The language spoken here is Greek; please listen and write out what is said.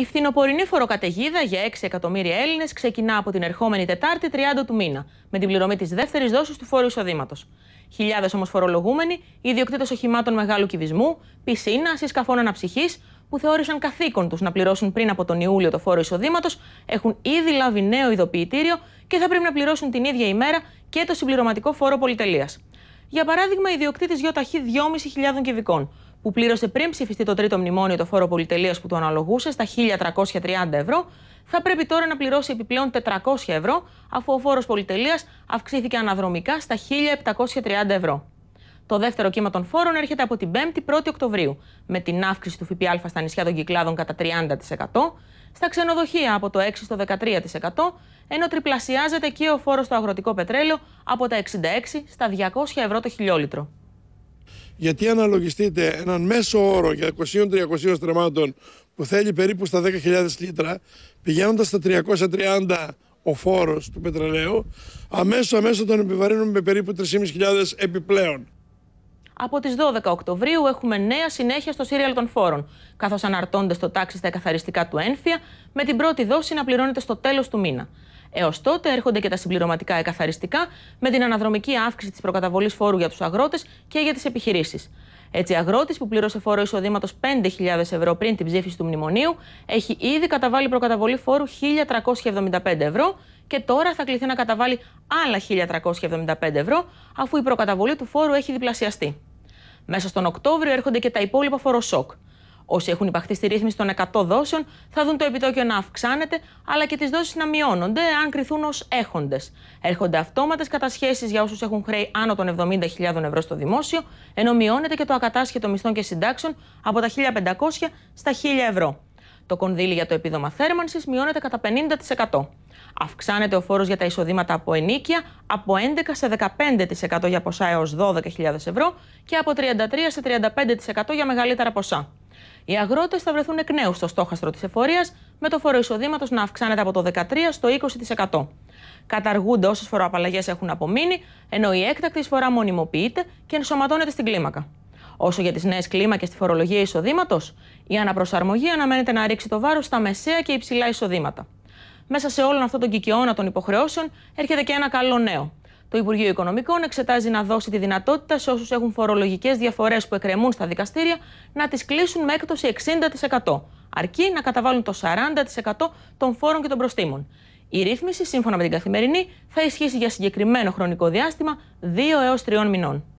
Η φθινοπορεινή φοροκαταιγίδα για 6 εκατομμύρια Έλληνες ξεκινά από την ερχόμενη Τετάρτη 30 του μήνα, με την πληρωμή της δεύτερης δόσης του φόρου εισοδήματος. Χιλιάδες όμως φορολογούμενοι, ιδιοκτήτες οχημάτων μεγάλου κυβισμού, πισίνα ή σκαφών αναψυχής, που θεώρησαν καθήκον τους να πληρώσουν πριν από τον Ιούλιο το φόρο εισοδήματος, έχουν ήδη λάβει νέο ειδοποιητήριο και θα πρέπει να πληρώσουν την ίδια ημέρα και το συμπληρωματικό φόρο πολυτελείας. Για παράδειγμα, ιδιοκτήτης γιοταχή 2.500 κυβικών, που πλήρωσε πριν ψηφιστεί το τρίτο μνημόνιο το φόρο πολυτελείας που το αναλογούσε στα 1.330 ευρώ, θα πρέπει τώρα να πληρώσει επιπλέον 400 ευρώ, αφού ο φόρος πολυτελείας αυξήθηκε αναδρομικά στα 1.730 ευρώ. Το δεύτερο κύμα των φόρων έρχεται από την 5η 1η Οκτωβρίου, με την αύξηση του ΦΠΑ στα νησιά των κυκλάδων κατά 30%, στα ξενοδοχεία από το 6% στο 13%, ενώ τριπλασιάζεται και ο φόρος στο αγροτικό πετρέλαιο από τα 66 στα 200 ευρώ το χιλιόλιτρο. Γιατί αναλογιστείτε έναν μέσο όρο για 200-300 τρεμάτων που θέλει περίπου στα 10.000 λίτρα, πηγαίνοντας στα 330 ο φόρος του πετρελαίου, αμέσως αμέσως τον επιβαρύνουμε με περίπου 3.500 επιπλέον. Από τις 12 Οκτωβρίου έχουμε νέα συνέχεια στο σύριαλ των φόρων, καθώς αναρτώνται στο τάξη στα εκαθαριστικά του ένφια, με την πρώτη δόση να πληρώνεται στο τέλος του μήνα. Έως τότε έρχονται και τα συμπληρωματικά εκαθαριστικά με την αναδρομική αύξηση της προκαταβολής φόρου για τους αγρότες και για τις επιχειρήσεις. Έτσι, αγρότης που πλήρωσε φόρο εισοδήματος 5.000 ευρώ πριν την ψήφιση του μνημονίου έχει ήδη καταβάλει προκαταβολή φόρου 1.375 ευρώ και τώρα θα κληθεί να καταβάλει άλλα 1.375 ευρώ, αφού η προκαταβολή του φόρου έχει διπλασιαστεί. Μέσα στον Οκτώβριο έρχονται και τα υπόλοιπα φοροσόκ. Όσοι έχουν υπαχθεί στη ρύθμιση των 100 δόσεων θα δουν το επιτόκιο να αυξάνεται, αλλά και τις δόσεις να μειώνονται αν κρυθούν ως έχοντες. Έρχονται αυτόματες κατασχέσεις για όσους έχουν χρέη άνω των 70.000 ευρώ στο δημόσιο, ενώ μειώνεται και το ακατάσχετο μισθών και συντάξεων από τα 1.500 στα 1.000 ευρώ. Το κονδύλι για το επίδομα θέρμανσης μειώνεται κατά 50%. Αυξάνεται ο φόρος για τα εισοδήματα από ενίκεια από 11 σε 15% για ποσά έως 12.000 ευρώ και από 33 σε 35% για μεγαλύτερα ποσά. Οι αγρότες θα βρεθούν εκ νέου στο στόχαστρο της εφορίας, με το φόρο εισοδήματος να αυξάνεται από το 13% στο 20%. Καταργούνται όσες φοροαπαλλαγές έχουν απομείνει, ενώ η έκτακτη εισφορά μονιμοποιείται και ενσωματώνεται στην κλίμακα. Όσο για τις νέες κλίμακες στη φορολογία εισοδήματος, η αναπροσαρμογή αναμένεται να ρίξει το βάρος στα μεσαία και υψηλά εισοδήματα. Μέσα σε όλον αυτόν τον κικαιώνα των υποχρεώσεων έρχεται και ένα καλό νέο. Το Υπουργείο Οικονομικών εξετάζει να δώσει τη δυνατότητα σε όσους έχουν φορολογικές διαφορές που εκκρεμούν στα δικαστήρια να τις κλείσουν με έκπτωση 60%, αρκεί να καταβάλουν το 40% των φόρων και των προστήμων. Η ρύθμιση, σύμφωνα με την καθημερινή, θα ισχύσει για συγκεκριμένο χρονικό διάστημα 2 έω 3 μηνών.